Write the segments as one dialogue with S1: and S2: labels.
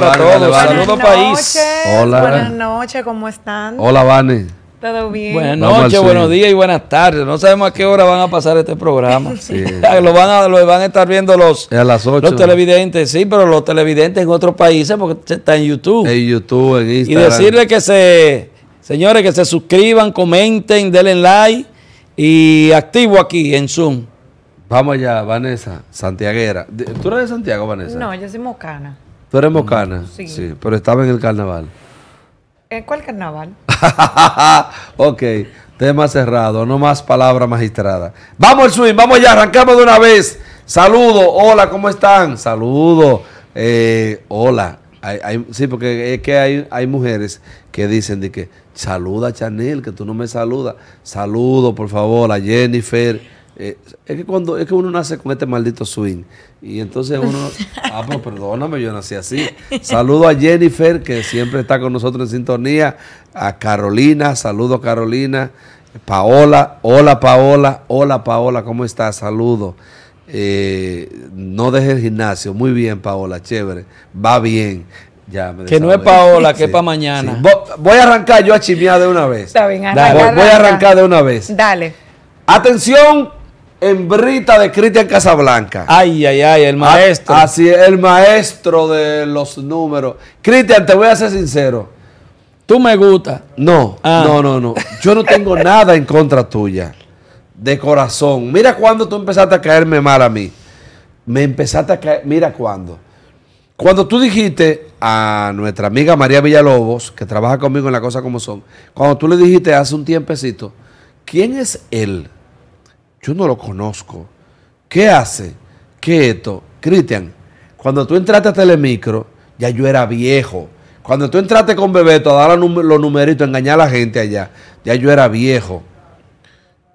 S1: para todos. Saludos, país. Hola. Buenas
S2: noches, ¿cómo están? Hola, Vane. ¿Todo bien? Buenas noches, buenos
S1: días y buenas tardes. No sabemos a qué hora van a pasar este programa. lo, van a, van estar viendo los, a las 8, los televidentes, sí, pero los televidentes en otros países porque está en YouTube. En YouTube, en Instagram. Y decirle que se, señores, que se suscriban, comenten, denle like y activo aquí en Zoom. Vamos allá, Vanessa, Santiaguera. ¿Tú eres de Santiago, Vanessa? No,
S2: yo soy mocana.
S1: Tú eres mocana. Sí. Pero estaba en el carnaval.
S2: ¿En cuál carnaval?
S1: ok. Tema cerrado. No más palabra magistrada. Vamos, al swing. Vamos ya. Arrancamos de una vez. Saludos. Hola, ¿cómo están? Saludos. Eh, hola. sí, porque es que hay, hay mujeres que dicen de que saluda a Chanel, que tú no me saludas. Saludo, por favor, a Jennifer eh, es que cuando es que uno nace con este maldito swing y entonces uno ah pues perdóname yo nací así saludo a Jennifer que siempre está con nosotros en sintonía a Carolina saludo Carolina Paola hola Paola hola Paola cómo estás saludo eh, no dejes el gimnasio muy bien Paola chévere va bien ya, que no es Paola, que es para mañana. Voy a arrancar yo a chimear de una vez. Está
S2: voy, voy a arrancar de una vez. Dale.
S1: Atención, Hembrita de Cristian Casablanca. Ay, ay, ay, el maestro. así es, el maestro de los números. Cristian, te voy a ser sincero. ¿Tú me gusta? No, ah. no, no, no. Yo no tengo nada en contra tuya. De corazón. Mira cuando tú empezaste a caerme mal a mí. Me empezaste a caer. Mira cuando. Cuando tú dijiste a nuestra amiga María Villalobos, que trabaja conmigo en La Cosa Como Son, cuando tú le dijiste hace un tiempecito, ¿quién es él? yo no lo conozco. ¿Qué hace? ¿Qué esto? Cristian, cuando tú entraste a Telemicro, ya yo era viejo. Cuando tú entraste con Bebeto a dar los numeritos, a engañar a la gente allá, ya yo era viejo.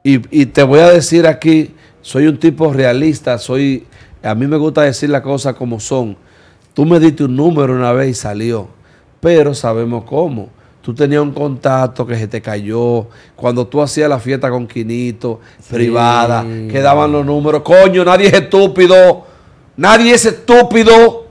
S1: Y, te voy a decir aquí, soy un tipo realista, soy, a mí me gusta decir las cosas como son. Tú me diste un número una vez y salió, pero sabemos cómo tú tenías un contacto que se te cayó, cuando tú hacías la fiesta con Quinito, privada, que daban los números, coño, nadie es estúpido, nadie es estúpido.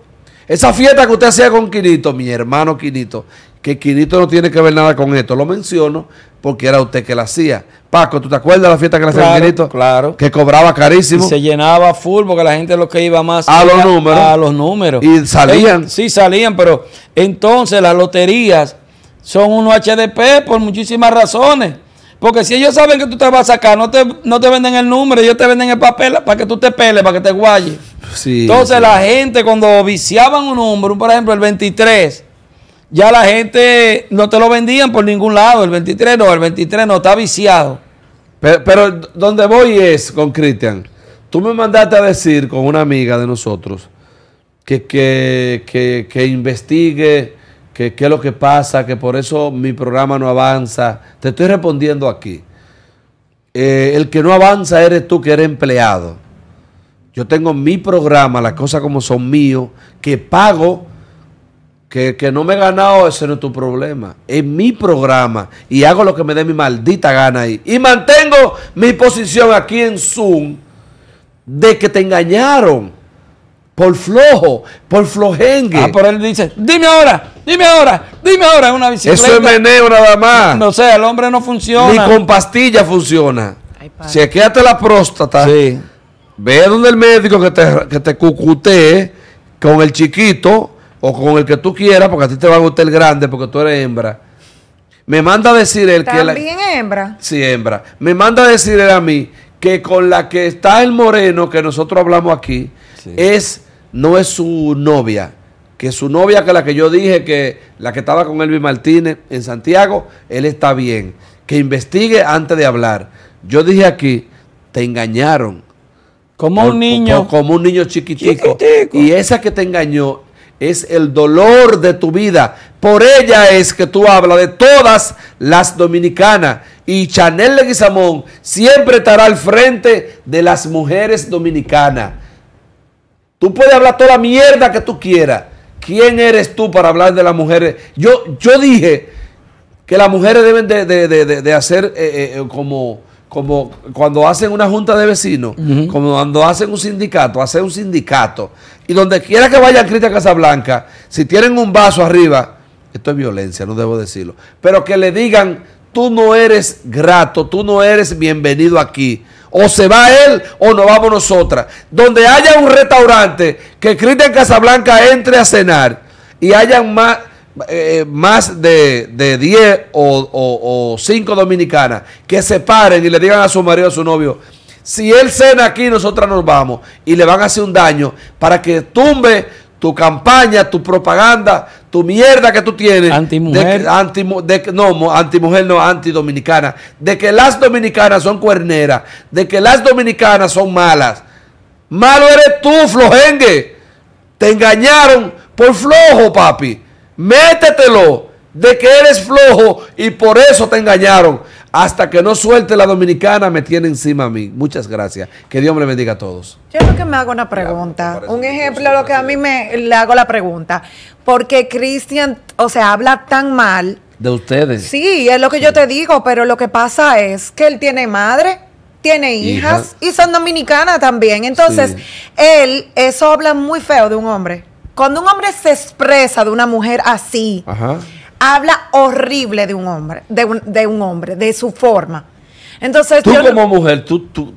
S1: Esa fiesta que usted hacía con Quinito, mi hermano Quinito, que Quinito no tiene que ver nada con esto, lo menciono porque era usted que la hacía. Paco, ¿tú te acuerdas de la fiesta que le hacía Quinito? Claro. Que cobraba carísimo. se llenaba full porque la gente lo que iba más a los números. A los números. Y salían. Sí, salían, pero entonces las loterías son unos HDP por muchísimas razones. Porque si ellos saben que tú te vas a sacar, no te, no te venden el número, ellos te venden el papel para que tú te peles, para que te guayes. Entonces la gente cuando viciaban un número, por ejemplo el 23, ya la gente no te lo vendían por ningún lado. El 23 no, el 23 no, está viciado. Pero, pero donde voy es con Cristian. Tú me mandaste a decir con una amiga de nosotros que, que, que, que investigue que qué es lo que pasa, que por eso mi programa no avanza. Te estoy respondiendo aquí. Eh, el que no avanza eres tú que eres empleado. Yo tengo mi programa, las cosas como son míos, que pago, que, que no me he ganado, ese no es tu problema. Es mi programa y hago lo que me dé mi maldita gana ahí. Y mantengo mi posición aquí en Zoom de que te engañaron por flojo, por flojengue. Ah, pero él dice, dime ahora, dime ahora, dime ahora, una bicicleta. Eso es meneo nada más. No, sé, el hombre no funciona. Ni con pastilla funciona. hasta la próstata. Sí. Ve donde el médico que te, te cucutee con el chiquito o con el que tú quieras, porque a ti te va a gustar el grande porque tú eres hembra. Me manda a decir él que... ¿También hembra? Sí, hembra. Me manda a decir él a mí que con la que está el moreno que nosotros hablamos aquí es no es su novia, que su novia, que la que yo dije, que la que estaba con Elvi Martínez en Santiago, él está bien. Que investigue antes de hablar. Yo dije aquí, te engañaron. Como un niño. como un niño chiquitico. Y esa que te engañó es el dolor de tu vida. Por ella es que tú hablas de todas las dominicanas. Y Chanel Leguizamón siempre estará al frente de las mujeres dominicanas Tú puedes hablar toda la mierda que tú quieras. ¿Quién eres tú para hablar de las mujeres? Yo, yo dije que las mujeres deben de, hacer eh, eh, eh, como, como cuando hacen una junta de vecinos, como cuando hacen un sindicato, hacer un sindicato. Y donde quiera que vaya Cristian Casablanca, si tienen un vaso arriba, esto es violencia, no debo decirlo, pero que le digan, tú no eres grato, tú no eres bienvenido aquí o se va él o nos vamos nosotras. Donde haya un restaurante que Cristian Casablanca entre a cenar y hayan más, eh, de, 10 o, 5 dominicanas que se paren y le digan a su marido, a su novio, si él cena aquí, nosotras nos vamos. Y le van a hacer un daño para que tumbe tu campaña, tu propaganda, tu mierda que tú tienes. Antimujer. anti, de, no, antimujer no, antidominicana. De que las dominicanas son cuerneras, de que las dominicanas son malas. Malo eres tú, flojengue. Te engañaron por flojo, papi. Métetelo de que eres flojo y por eso te engañaron hasta que no suelte la dominicana me tiene encima a mí. Muchas gracias. Que Dios me bendiga a todos.
S2: Yo creo que me hago una pregunta, un ejemplo, lo que a mí me le hago la pregunta, porque Cristian, o sea, habla tan mal de ustedes. Sí, es lo que yo te digo, pero lo que pasa es que él tiene madre, tiene hijas y son dominicanas también. Entonces, él eso habla muy feo de un hombre. Cuando un hombre se expresa de una mujer así, Ajá habla horrible de un hombre, de un, de un hombre, de su forma. Entonces, tú como
S1: mujer, tú, tú,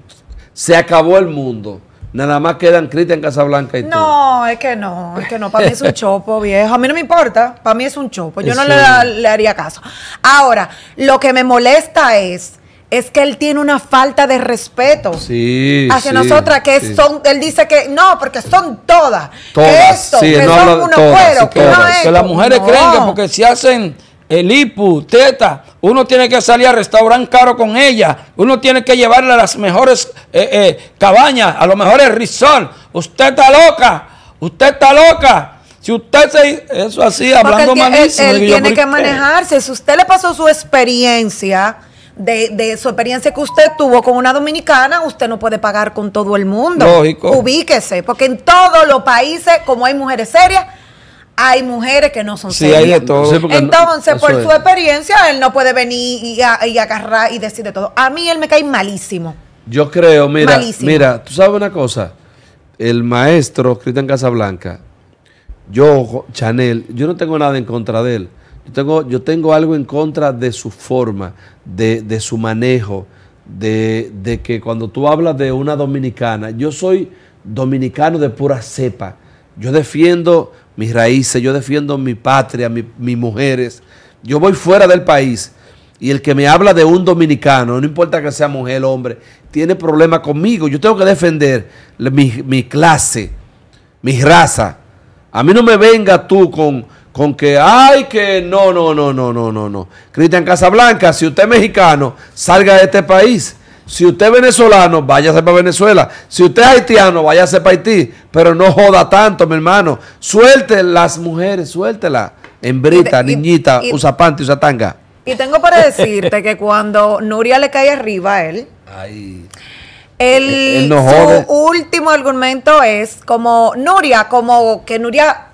S1: se acabó el mundo. Nada más quedan Cristian Casablanca y tú.
S2: No, es que no, es que no. Para mí es un chopo, viejo. A mí no me importa. Para mí es un chopo. Yo no le, le, haría caso. Ahora, lo que me molesta es es que él tiene una falta de respeto sí, hacia nosotras, que son, él dice que no, porque son todas, todas que son unos cueros, que no es. Que las mujeres creen que
S1: porque si hacen el hipo... teta, uno tiene que salir a restaurante caro con ella, uno tiene que llevarla a las mejores eh, eh, cabañas, a los mejores risol Usted está loca, usted está loca. Si usted se eso así, hablando malísimo. Él, él tiene que manejarse.
S2: Si usted le pasó su experiencia, de, de, su experiencia que usted tuvo con una dominicana, usted no puede pagar con todo el mundo. Lógico. Ubíquese, porque en todos los países, como hay mujeres serias, hay mujeres que no son serias. Entonces, por su experiencia, él no puede venir y, y, agarrar y decir de todo. A mí él me cae malísimo.
S1: Yo creo, mira, malísimo. mira, tú sabes una cosa, el maestro Cristian Casablanca, yo, Chanel, yo no tengo nada en contra de él. Yo tengo, yo tengo algo en contra de su forma, de, su manejo, de, que cuando tú hablas de una dominicana, yo soy dominicano de pura cepa. Yo defiendo mis raíces, yo defiendo mi patria, mis mujeres. Yo voy fuera del país y el que me habla de un dominicano, no importa que sea mujer o hombre, tiene problema conmigo. Yo tengo que defender mi, mi clase, mi raza. A mí no me venga tú con con que, ay, que no, no, no, no, no, no, no. Cristian Casablanca, si usted es mexicano, salga de este país. Si usted es venezolano, váyase para Venezuela. Si usted es haitiano, váyase para Haití. Pero no joda tanto, mi hermano. Suelte las mujeres, suéltela. Hembrita, niñita, usa panty, usa tanga.
S2: Y tengo para decirte que cuando Nuria le cae arriba a él, Él, su último argumento es como Nuria, como que Nuria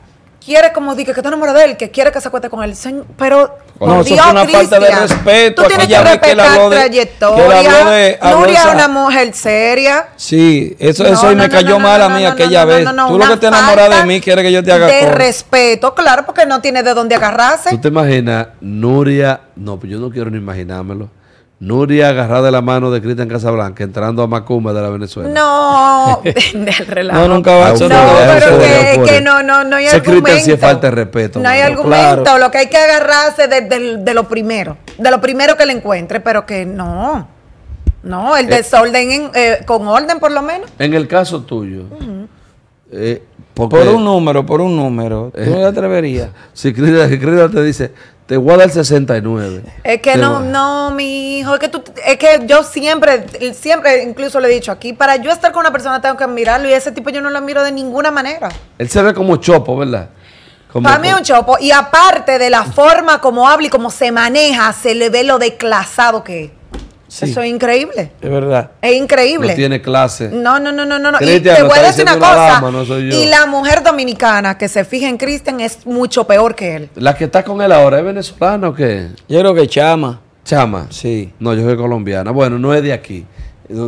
S2: quiere, como dije, que está enamorada de él, que quiere que se acueste con él. Pero, no, Dios, es una falta de respeto. Tú tienes que respetar que trayectoria. Nuria es una mujer seria.
S1: Sí, eso, eso me cayó mal a mí aquella vez. Tú lo que te enamoras de mí, quieres que yo te haga De
S2: respeto, claro, porque no tiene de dónde agarrarse. ¿Tú
S1: te imaginas, Nuria? No, pues yo no quiero ni imaginármelo. Nuria agarrada de la mano de Cristian Casablanca entrando a Macumba de la Venezuela. No, No, nunca va a No, pero que, que, no, no, no hay Se argumento. Si falta respeto. No hay argumento. Lo
S2: que hay que agarrarse de, lo primero. De lo primero que le encuentre, pero que no. No, el eh, desorden en, eh, con orden por lo menos.
S1: En el caso tuyo, eh, por un número, por un número. ¿Tú no atreverías? Si Cristian te dice, te voy a dar 69.
S2: Es que no, no, mi hijo, es que tú, es que yo siempre, siempre incluso le he dicho aquí, para yo estar con una persona tengo que admirarlo y ese tipo yo no lo admiro de ninguna manera.
S1: Él se ve como chopo, ¿verdad? para mí es
S2: un chopo. Y aparte de la forma como habla y como se maneja, se le ve lo desclasado que es. Eso es increíble. Es verdad. Es increíble. No tiene
S1: clase. No,
S2: no, no, no, y te voy a decir una cosa. y la mujer dominicana que se fija en Cristian es mucho peor que él.
S1: ¿La que está con él ahora es venezolana o qué? Yo creo que chama. Chama. Sí. No, yo soy colombiana. Bueno, no es de aquí.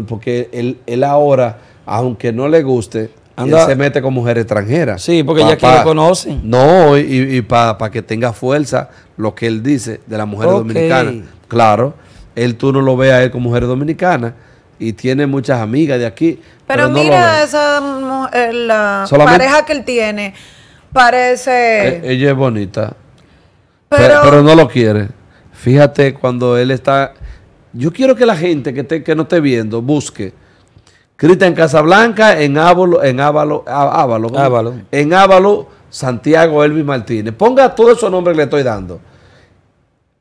S1: Porque él, él ahora, aunque no le guste, Anda. se mete con mujeres extranjeras Sí, porque ya que lo conocen. No, y, y para que tenga fuerza lo que él dice de la mujer dominicana. Claro él tú no lo veas a él como mujer dominicana y tiene muchas amigas de aquí. Pero, mira
S2: esa eh, la pareja que él tiene. Parece. Eh,
S1: ella es bonita. Pero, pero, no lo quiere. Fíjate cuando él está. Yo quiero que la gente que, te, que no esté viendo busque. Cristian Casablanca en Ávalo, en Ávalo, Ávalo, en Ávalo, Santiago Elvis Martínez. Ponga todos esos nombres que le estoy dando.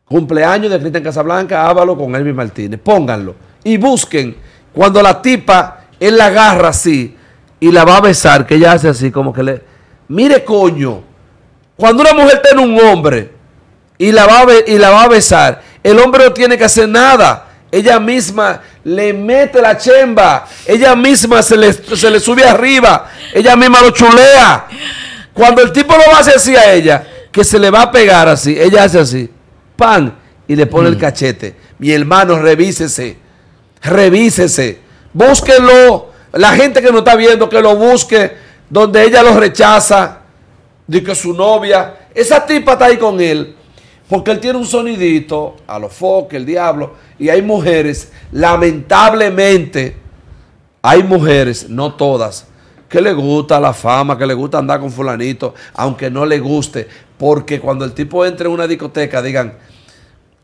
S1: Cumpleaños de en Casablanca, Ávalo con Elvis Martínez. Pónganlo. Y busquen cuando la tipa, él la agarra así y la va a besar, que ella hace así, como que le. Mire, coño. Cuando una mujer tiene un hombre y la va a, y la va a besar, el hombre no tiene que hacer nada. Ella misma le mete la chemba. Ella misma se le, se le sube arriba. Ella misma lo chulea. Cuando el tipo lo va a hacer así a ella, que se le va a pegar así, ella hace así pan y le pone el mm. cachete. Mi hermano, revísese, revísese, búsquelo La gente que no está viendo, que lo busque, donde ella lo rechaza, dice que su novia, esa tipa está ahí con él. Porque él tiene un sonidito a los foques, el diablo. Y hay mujeres, lamentablemente, hay mujeres, no todas, que le gusta la fama, que le gusta andar con fulanito, aunque no le guste. Porque cuando el tipo entra en una discoteca, digan,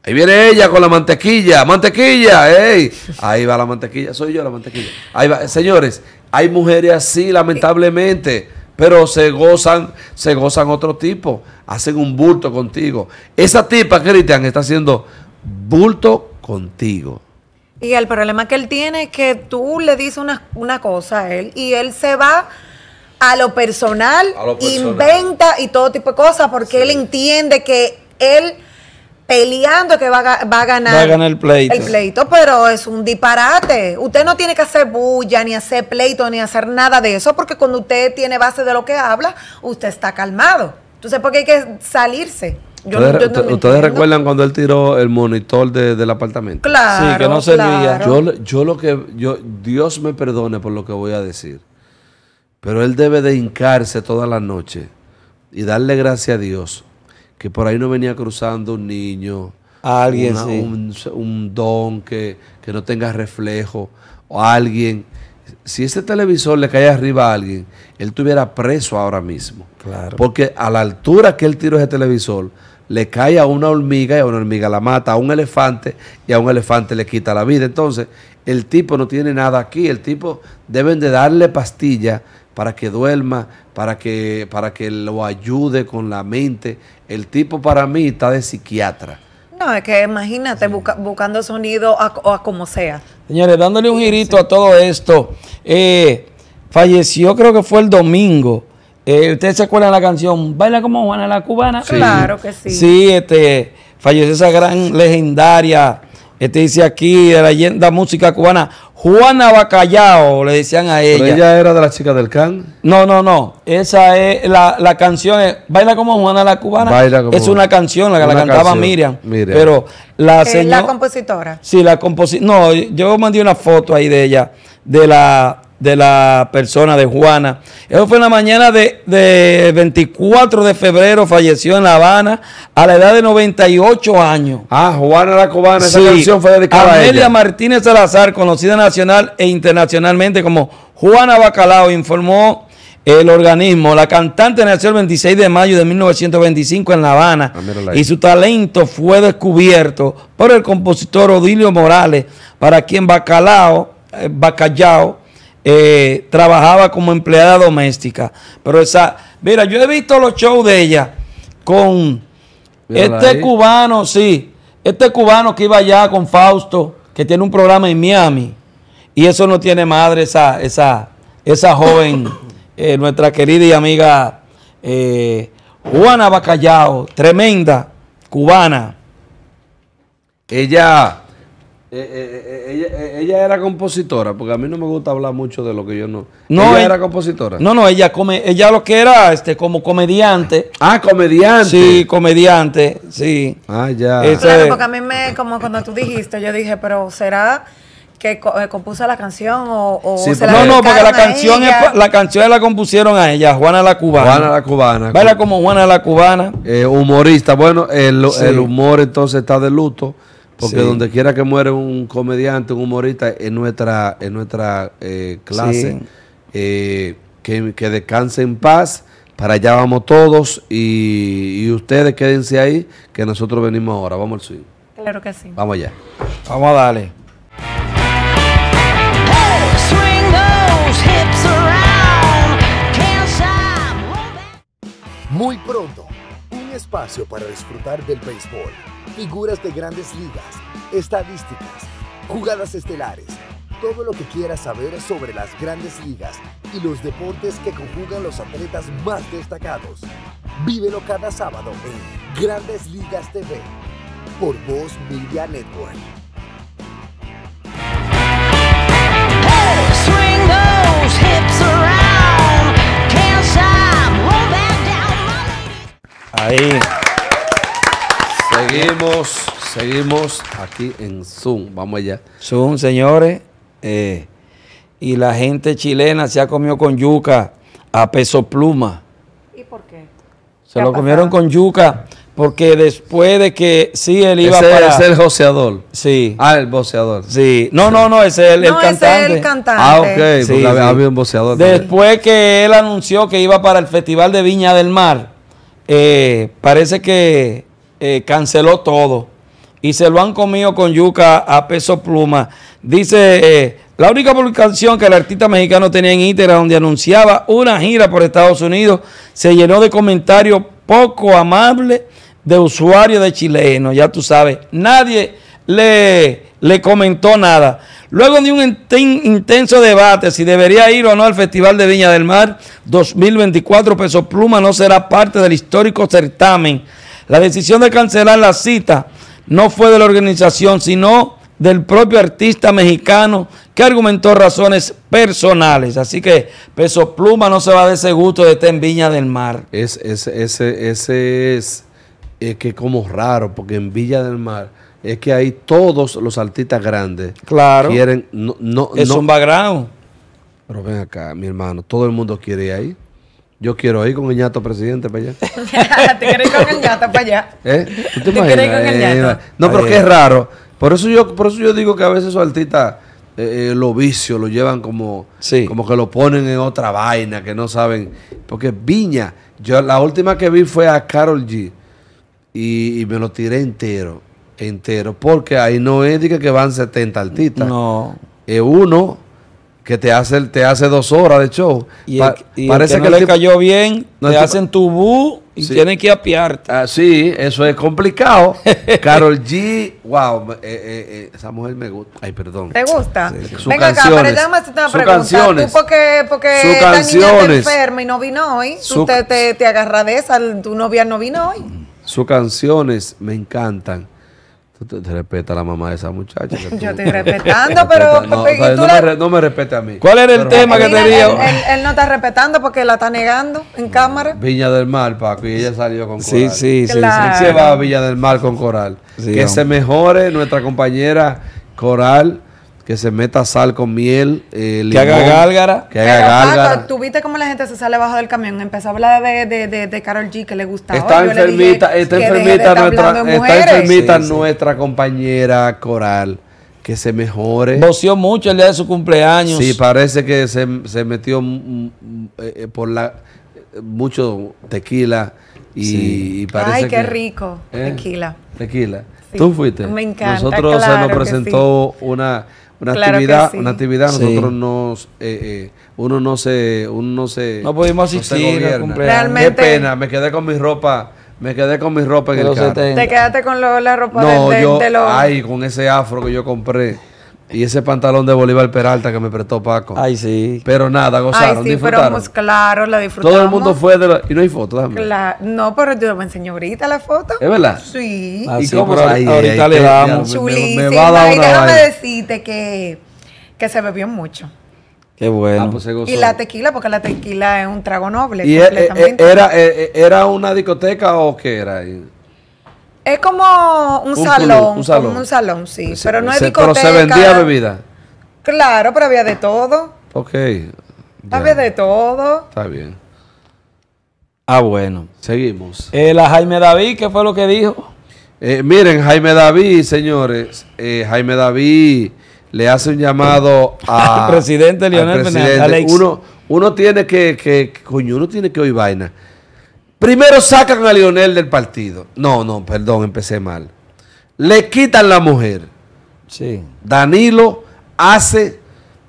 S1: Ahí viene ella con la mantequilla, mantequilla, ¡ey! Ahí va la mantequilla, soy yo la mantequilla. Ahí va, señores, hay mujeres así, lamentablemente, pero se gozan, se gozan otro tipo, hacen un bulto contigo. Esa tipa, Cristian, está haciendo bulto contigo.
S2: Y el problema que él tiene es que tú le dices una, una cosa a él y él se va a lo personal, inventa y todo tipo de cosas porque él entiende que él peleando que va a, ganar, va el, pleito. pleito. pero es un disparate. Usted no tiene que hacer bulla, ni hacer pleito, ni hacer nada de eso, porque cuando usted tiene base de lo que habla, usted está calmado. Entonces, qué hay que salirse. Yo ¿Ustedes, recuerdan
S1: cuando él tiró el monitor del apartamento? Claro. Sí, que no servía. Yo, yo lo que, yo, Dios me perdone por lo que voy a decir, pero él debe de hincarse toda la noche y darle gracias a Dios que por ahí no venía cruzando un niño, alguien, un, don que, que, no tenga reflejo, o alguien. Si ese televisor le cae arriba a alguien, él estuviera preso ahora mismo. Claro. Porque a la altura que él tiro ese televisor, le cae a una hormiga y a una hormiga la mata, a un elefante y a un elefante le quita la vida. Entonces, el tipo no tiene nada aquí, el tipo deben de darle pastilla para que duerma, para que, para que lo ayude con la mente. El tipo para mí está de psiquiatra.
S2: No, es que imagínate buscando sonido o como sea.
S1: Señores, dándole un girito a todo esto. Eh, falleció, creo que fue el domingo. Eh, ¿Ustedes se acuerdan la canción Baila como Juana la Cubana? Claro que sí. Sí, este, falleció esa gran legendaria te este dice aquí, de la leyenda música cubana, Juana Bacallao, le decían a ella. Pero ella era de la chica del can. No, no, no. Esa es la, canción, Baila como Juana la cubana. Baila como es una canción, la que la cantaba Miriam, Miriam, Pero la señora. Eh, la
S2: compositora.
S1: Sí, la compositora. No, yo mandé una foto ahí de ella, de la, de la persona de Juana. Eso fue en la mañana de, 24 de febrero, falleció en La Habana a la edad de 98 años. Ah, Juana la Cubana, esa canción fue dedicada Amelia Martínez Salazar, conocida nacional e internacionalmente como Juana Bacalao, informó el organismo. La cantante nació el 26 de mayo de 1925 en La Habana ah, y su talento fue descubierto por el compositor Odilio Morales, para quien Bacalao, eh, Bacallao, eh, trabajaba como empleada doméstica. Pero esa, mira, yo he visto los shows de ella con este cubano, sí, este cubano que iba allá con Fausto, que tiene un programa en Miami. Y eso no tiene madre, esa, esa, esa joven, eh, nuestra querida y amiga eh, Juana Bacallao, tremenda, cubana. Ella eh, eh, eh, ella, era compositora, porque a mí no me gusta hablar mucho de lo que yo no. no era compositora. No, no, ella come, ella lo que era este como comediante. Ah, comediante. Sí, comediante, sí. Ah, ya. Claro, porque a
S2: mí me como cuando tú dijiste, yo dije, pero será que compuso la canción o, la No, no, porque la canción la
S1: canción la compusieron a ella, Juana la cubana. Juana la cubana. Baila como Juana la cubana. humorista, bueno, el, el humor entonces está de luto. Porque donde quiera que muere un comediante, un humorista, en nuestra, en nuestra eh, clase, eh, que, descanse en paz. Para allá vamos todos y, ustedes quédense ahí, que nosotros venimos ahora. Vamos al swing. Claro que sí. Vamos allá. Vamos a darle.
S2: Muy pronto, un espacio para disfrutar del béisbol figuras
S1: de grandes ligas, estadísticas, jugadas estelares, todo lo que quieras saber sobre las grandes ligas y los deportes que conjugan los atletas más destacados. Vívelo cada sábado en Grandes Ligas TV por
S2: Voz Media Network.
S1: Ahí. Seguimos, seguimos aquí en Zoom. Vamos allá. Zoom, señores. Eh, y la gente chilena se ha comido con yuca a peso pluma. ¿Y por qué? Se lo comieron con yuca porque después de que sí él iba ese, para. Ese es el joseador. Sí. Ah, el boceador. Sí. No, no, no, ese es el, cantante. Ese es el cantante. Ah, ok. Sí, Había un boceador. Después que él anunció que iba para el Festival de Viña del Mar, eh, parece que eh, canceló todo y se lo han comido con yuca a peso pluma. Dice, eh, la única publicación que el artista mexicano tenía en Instagram donde anunciaba una gira por Estados Unidos se llenó de comentarios poco amables de usuarios de chilenos, ya tú sabes, nadie le, le comentó nada. Luego de un intenso debate si debería ir o no al Festival de Viña del Mar 2024, Peso Pluma no será parte del histórico certamen la decisión de cancelar la cita no fue de la organización, sino del propio artista mexicano que argumentó razones personales. Así que Peso Pluma no se va de ese gusto de estar en Viña del Mar. Es, ese, ese, ese es, que como raro, porque en Villa del Mar es que ahí todos los artistas grandes claro. quieren... No, no, es un background. Pero ven acá, mi hermano, todo el mundo quiere ir ahí. Yo quiero ir con el ñato presidente para
S2: allá. ¿Te quieres con el ñato para allá? ¿Eh? ¿Tú te, ¿Te con el eh, ñato? Eh, no, pero que es raro.
S1: Por eso yo, por eso yo digo que a veces esos artistas eh, vicios lo vicio, lo llevan como, como que lo ponen en otra vaina, que no saben. Porque Viña, yo la última que vi fue a Carol G. Y, me lo tiré entero, entero. Porque ahí no es que van 70 artistas. No. Es uno que te hace, te hace dos horas de show. Y, parece que, le cayó bien, no te hacen tu y tienen que apiarte. Ah, sí, eso es complicado. Carol G, wow, eh, eh, eh, esa mujer me gusta. Ay, perdón. ¿Te gusta? Venga canciones, acá, pero déjame hacerte una pregunta.
S2: porque, porque sus esta niña está enferma y no vino hoy, su, te, te, te de esa, tu novia no vino hoy.
S1: Sus canciones me encantan te respeta la mamá de esa muchacha. yo estoy respetando, pero. No, me, respete a mí. ¿Cuál era el tema que te dio?
S2: Él, no está respetando porque la está negando en cámara. Mm,
S1: Viña del Mar, Paco, y ella salió con Coral. Sí, sí, sí. se va a Viña del Mar con Coral. que se mejore nuestra compañera Coral que se meta sal con miel, eh, que haga gálgara. Que haga Pero,
S2: ¿tú viste cómo la gente se sale bajo del camión? Empezó a hablar de, de, Carol G, que le gustaba. Está enfermita, está enfermita, nuestra, enfermita
S1: nuestra compañera Coral. Que se mejore. Voció mucho el día de su cumpleaños. Sí, parece que se, metió mm, mm, eh, eh, por la mucho tequila y, sí. parece Ay, qué rico, tequila. Tequila. Tú fuiste. Me encanta. Nosotros se nos presentó una, una actividad, una actividad nosotros nos, eh, eh, uno no se, uno no se, no pudimos asistir, Realmente, qué pena, me quedé con mi ropa, me quedé con mi ropa en el carro. Te
S2: quedaste con la ropa no, yo, de ay,
S1: con ese afro que yo compré. Y ese pantalón de Bolívar Peralta que me prestó Paco. Ay, sí. Pero nada, gozaron, Ay, sí, disfrutaron. Pero, pues,
S2: claro, la disfrutamos. Todo el mundo fue
S1: de la... Y no hay foto,
S2: déjame. La... No, pero yo me enseñó ahorita la foto. ¿Es verdad? Sí. Ah, ¿Y sí, Ahí, ahorita le damos. Me, va a dar una y déjame decirte que, que se bebió mucho.
S1: Qué bueno. Ah, pues y la
S2: tequila, porque la tequila es un trago noble. ¿Y eh, eh, Era,
S1: eh, era, una discoteca o qué era?
S2: Es como un, salón. un salón. Como un salón, sí. pero no es discoteca. Pero se vendía bebida. Claro, pero había de todo.
S1: Ok. Había
S2: de todo.
S1: Está bien. Ah, bueno. Seguimos. Eh, la Jaime David, ¿qué fue lo que dijo? Eh, miren, Jaime David, señores. Eh, Jaime David le hace un llamado a, al presidente Leonel al Uno, uno tiene que, que, coño, uno tiene que oír vaina. Primero sacan a Lionel del partido. No, no, perdón, empecé mal. Le quitan la mujer. Sí. Danilo hace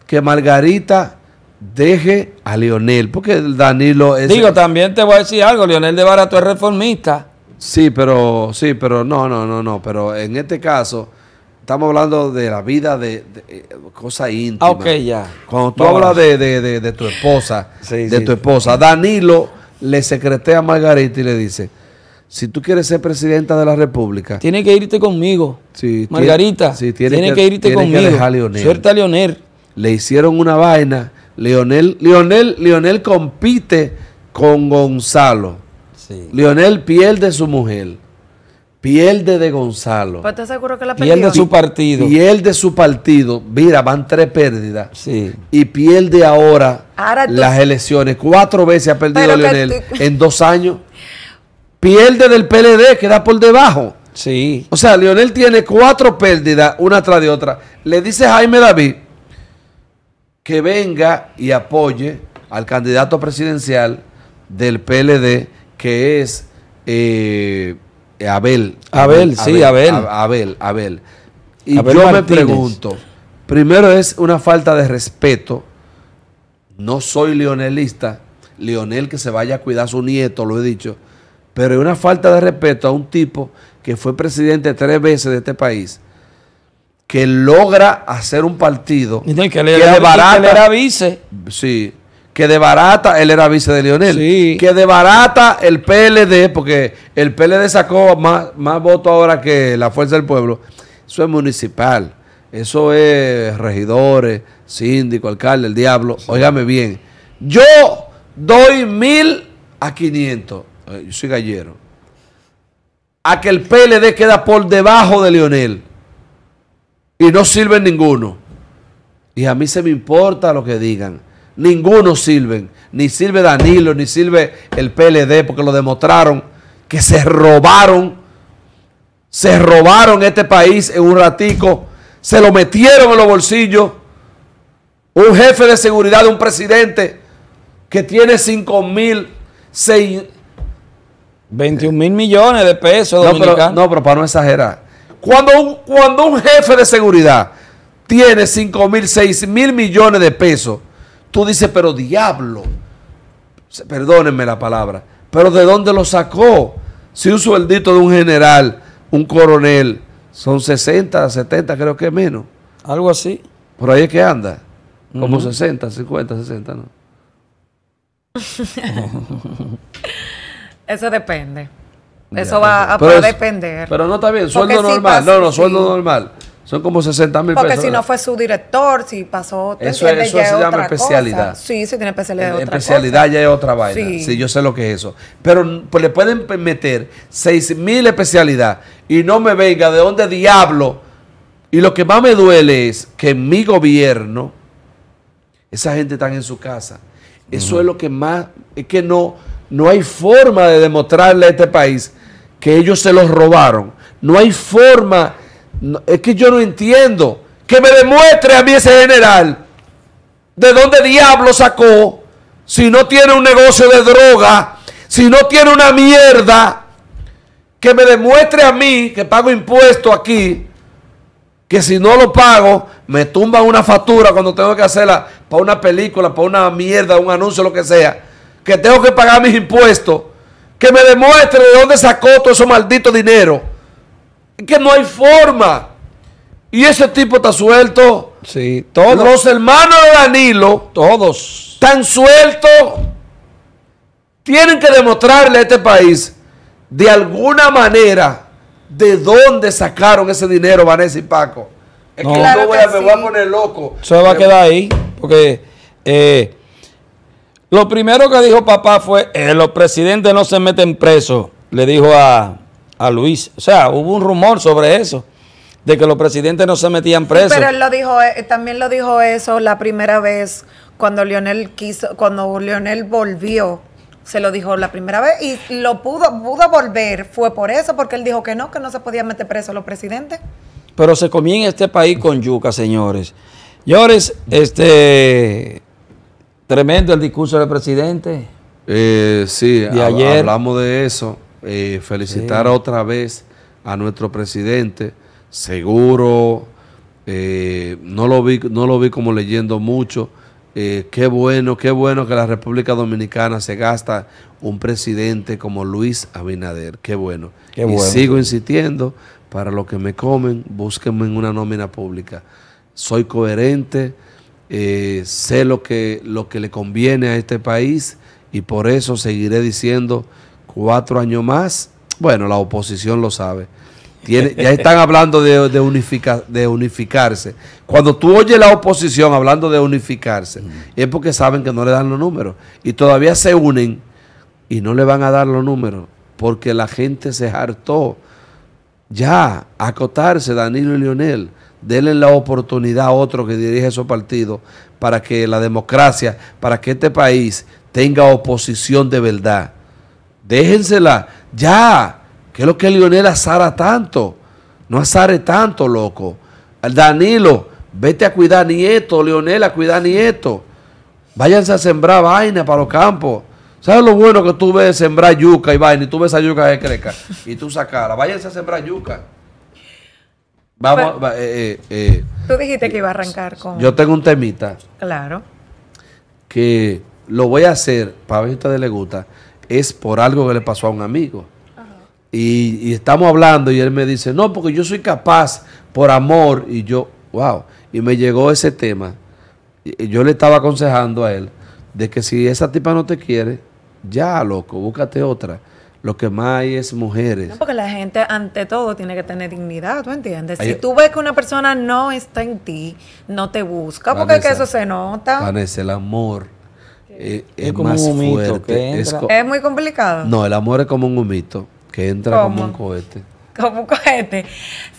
S1: que Margarita deje a Lionel, porque Danilo es... Digo, también te voy a decir algo, Lionel de Barato es reformista. Sí, pero, sí, pero no, no, no, no, pero en este caso estamos hablando de la vida de, eh, cosa íntima. cosas íntimas. Ah, ok, ya. Cuando tú hablas de, tu esposa, de tu esposa, Danilo le secretea a Margarita y le dice, si tú quieres ser presidenta de la República... Tiene que irte conmigo. Margarita, tiene, que, irte conmigo. suerte a Leonel. Le hicieron una vaina. Leonel, Leonel, Leonel compite con Gonzalo. Leonel pierde su mujer pierde de Gonzalo. Pues
S2: te que la Pierde su
S1: partido. Pierde su partido. Mira, van tres pérdidas. Sí. Y pierde ahora, las elecciones. Cuatro veces ha perdido a en dos años. Pierde del PLD, queda por debajo. Sí. O sea, Lionel tiene cuatro pérdidas, una tras de otra. Le dice Jaime David que venga y apoye al candidato presidencial del PLD, que es. Eh, eh, Abel. Abel, sí, Abel. Abel, Abel. Y yo me pregunto, primero es una falta de respeto. No soy leonelista, Leonel que se vaya a cuidar a su nieto, lo he dicho, pero es una falta de respeto a un tipo que fue presidente tres veces de este país, que logra hacer un partido que, le, que vice. Sí, que de barata, él era vice de Lionel, que de barata el PLD, porque el PLD sacó más, más votos ahora que la Fuerza del Pueblo, eso es municipal, eso es regidores, síndico, alcalde, el diablo, óigame bien, yo doy mil a quinientos, eh, yo soy gallero, a que el PLD queda por debajo de Lionel y no sirve ninguno. Y a mí se me importa lo que digan ninguno sirven. Ni sirve Danilo, ni sirve el PLD, porque lo demostraron que se robaron. Se robaron este país en un ratico. Se lo metieron en los bolsillos. Un jefe de seguridad de un presidente que tiene 5 mil, 6... 21 mil millones de pesos. No pero, para no exagerar. Cuando un, cuando un jefe de seguridad tiene 5 mil, 6 mil millones de pesos Tú dices, pero diablo, perdónenme la palabra, pero ¿de dónde lo sacó? Si un sueldito de un general, un coronel, son 60, 70, creo que menos. Algo así. Por ahí es que anda. Como 60, 50, 60, ¿no?
S2: Eso depende. Eso va a depender. Pero no está bien, sueldo normal. no, no, sueldo
S1: normal. Son como 60 mil pesos. Porque si no
S2: fue su director, si pasó. Eso, eso, eso se llama especialidad. sí Sí, tiene especialidad. otra especialidad
S1: ya es otra vaina. Sí. yo sé lo que es eso. Pero pues, le pueden meter 6 mil especialidad y no me venga de dónde diablo. Y lo que más me duele es que en mi gobierno, esa gente está en su casa. Eso es lo que más. Es que no, no hay forma de demostrarle a este país que ellos se los robaron. No hay forma es que yo no entiendo. Que me demuestre a mí ese general de dónde diablo sacó si no tiene un negocio de droga, si no tiene una mierda. Que me demuestre a mí que pago impuestos aquí, que si no lo pago, me tumba una factura cuando tengo que hacerla para una película, para una mierda, un anuncio, lo que sea. Que tengo que pagar mis impuestos. Que me demuestre de dónde sacó todo ese maldito dinero que no hay forma. Y ese tipo está suelto. Sí, todos. Los hermanos de Danilo. Todos. Están sueltos. Tienen que demostrarle a este país de alguna manera de dónde sacaron ese dinero Vanessa y Paco. Es que a, poner loco. Se va a quedar ahí. Porque eh, lo primero que dijo papá fue, eh, los presidentes no se meten presos. Le dijo a, a Luis. O sea, hubo un rumor sobre eso, de que los presidentes no se metían presos. pero él
S2: lo dijo, eh, también lo dijo eso la primera vez cuando Leonel quiso, cuando volvió. Se lo dijo la primera vez y lo pudo, pudo volver. Fue por eso, porque él dijo que no, que no se podía meter preso los presidentes.
S1: Pero se comía este país con yuca, señores. Señores, este tremendo el discurso del presidente. Eh, sí, ayer. hablamos de eso. Eh, felicitar otra vez a nuestro presidente. Seguro, eh, no, lo vi, no lo vi como leyendo mucho. Eh, qué bueno, qué bueno que la República Dominicana se gasta un presidente como Luis Abinader. Qué bueno. Y sigo insistiendo, para lo que me comen, búsquenme en una nómina pública. Soy coherente, sé lo que, lo que le conviene a este país y por eso seguiré diciendo cuatro años más. Bueno, la oposición lo sabe. ya están hablando de, de unificarse. Cuando tú oyes la oposición hablando de unificarse, mm. es porque saben que no le dan los números. Y todavía se unen y no le van a dar los números porque la gente se hartó. Ya, acotarse Danilo y Leonel. Denle la oportunidad a otro que dirige su partido para que la democracia, para que este país tenga oposición de verdad. Déjensela, ya. ¿Qué es lo que Lionel azara tanto? No azare tanto, loco. Danilo, vete a cuidar nieto, Lionel, a cuidar nieto. Váyanse a sembrar vaina para los campos. ¿Sabes lo bueno que tú ves sembrar yuca y vaina? Y tú ves a yuca que creca y tú sacala. Váyanse a sembrar yuca. Vamos, eh, eh, eh.
S2: tú dijiste que iba a arrancar con. Yo
S1: tengo un temita. Claro. Que lo voy a hacer para ver si a ustedes gusta es por algo que le pasó a un amigo. Y, estamos hablando y él me dice, no, porque yo soy capaz por amor. Y yo, wow. Y me llegó ese tema. yo le estaba aconsejando a él de que si esa tipa no te quiere, ya, loco, búscate otra. Lo que más hay es mujeres.
S2: porque la gente, ante todo, tiene que tener dignidad, ¿tú entiendes? si tú ves que una persona no está en ti, no te busca, porque eso se nota.
S1: Vanessa, el amor eh, es, como un Es, es,
S2: muy complicado. No, el
S1: amor es como un humito que entra como un cohete.
S2: Como un cohete.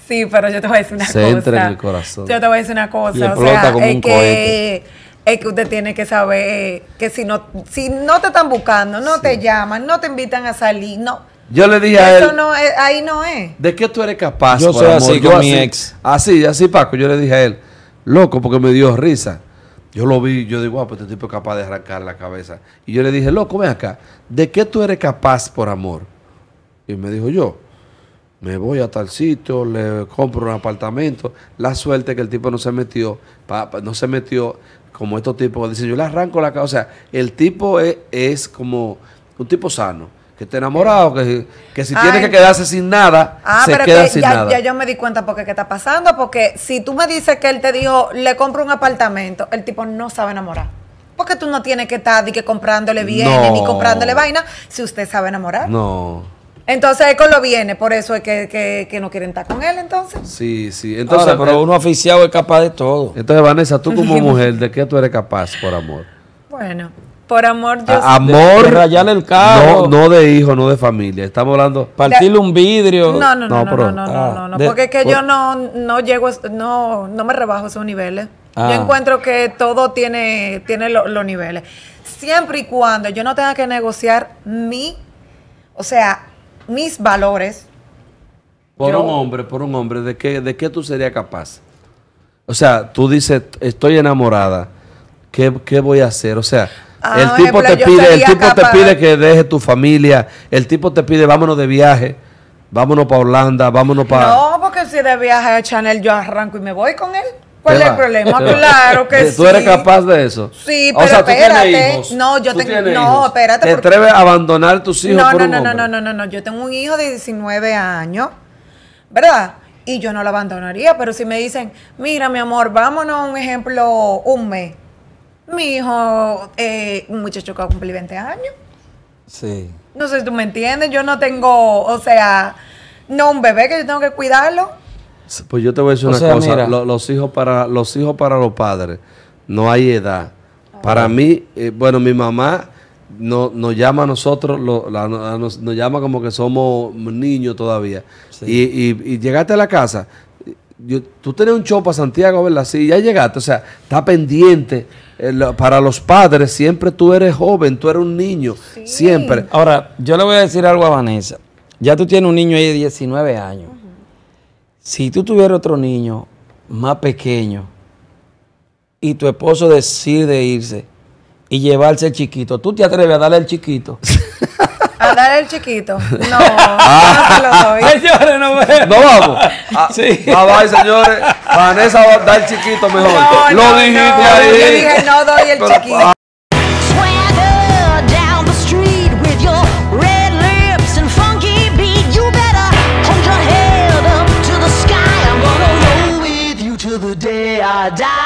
S2: Sí, pero yo te voy a decir una cosa. Se entra en el corazón. Yo te voy a decir una cosa. o sea, es que, Es que usted tiene que saber que si no, si no te están buscando, no te llaman, no te invitan a salir, no.
S1: Yo le dije a él.
S2: ahí no es.
S1: ¿De qué tú eres capaz? Yo soy amor? así yo con mi ex. Así, así, Paco. Yo le dije a él, loco, porque me dio risa. Yo lo vi, yo digo, wow, ah, pues este tipo es capaz de arrancar la cabeza. Y yo le dije, loco, ven acá, ¿de qué tú eres capaz por amor? Y me dijo, yo, me voy a tal sitio, le compro un apartamento. La suerte que el tipo no se metió, no se metió como estos tipos que dicen, yo le arranco la cabeza. O sea, el tipo es, es como un tipo sano que esté enamorado, que, que si tiene que quedarse sin nada, ah, se queda sin ya, nada. Ya yo
S2: me di cuenta porque qué está pasando, porque si tú me dices que él te dijo, le compro un apartamento, el tipo no sabe enamorar. Porque tú no tienes que estar que comprándole bienes ni comprándole vaina si usted sabe enamorar. No. Entonces con lo viene, por eso es que, no quieren estar con él entonces.
S1: Sí, sí. Entonces, pero eh, uno aficiado es capaz de todo. Entonces, Vanessa, tú como mujer, ¿de qué tú eres capaz por amor?
S2: Bueno, por amor, yo Amor.
S1: rayarle el carro. No, de hijo, no de familia. Estamos hablando. Partirle un vidrio. No, no, no, no, no, ah, porque es que yo
S2: no, llego, no, no me rebajo esos niveles.
S1: Yo ah. encuentro
S2: que todo tiene, tiene los niveles. Siempre y cuando yo no tenga que negociar mi, o sea, mis valores. Por un
S1: hombre, por un hombre, ¿de qué, ¿de qué tú serías capaz? O sea, tú dices, estoy enamorada. ¿Qué, ¿qué, voy a hacer? O sea, el tipo te pide, el tipo te pide que deje tu familia, el tipo te pide vámonos de viaje, vámonos para Holanda, vámonos para.
S2: No, porque si de viaje a Chanel yo arranco y me voy con él. ¿Cuál es el problema? Claro que sí. ¿Tú eres capaz de eso? Sí, pero espérate. No, yo tengo. No, espérate. ¿Te atreves a
S1: abandonar tus hijos? No, no, no,
S2: no, no, no, no. Yo tengo un hijo de 19 años, ¿verdad? Y yo no lo abandonaría, pero si me dicen, mira, mi amor, vámonos, un ejemplo, un mes mi hijo, eh, un muchacho que va a cumplir 20 años. Sí. No sé si tú me entiendes, yo no tengo, o sea, no un bebé que yo tengo que cuidarlo.
S1: Pues yo te voy a decir una cosa, los, hijos para, los hijos para los padres, no hay edad. Ah. Para mí, eh, bueno, mi mamá no, nos llama a nosotros, nos, llama como que somos niños todavía. Y, y, y llegaste a la casa, tú tenés un show para Santiago, ¿verdad? Sí, ya llegaste, o sea, está pendiente. Eh, para los padres, siempre tú eres joven, tú eres un niño, siempre. Ahora, yo le voy a decir algo a Vanessa. Ya tú tienes un niño ahí de 19 años. Si tú tuvieras otro niño más pequeño y tu esposo decide irse y llevarse el chiquito, ¿tú te atreves a darle al chiquito?
S2: ¿A dar el chiquito? No.
S1: Ah, lo no ve. No vamos. Sí. Avay, señores. Vanessa va a dar el chiquito mejor. Lo dijiste ahí. No, dije, no doy el chiquito.
S2: Ah. down the street with your red lips and funky beat. You better hold your head up to the sky. I'm gonna roll with you to the day I die.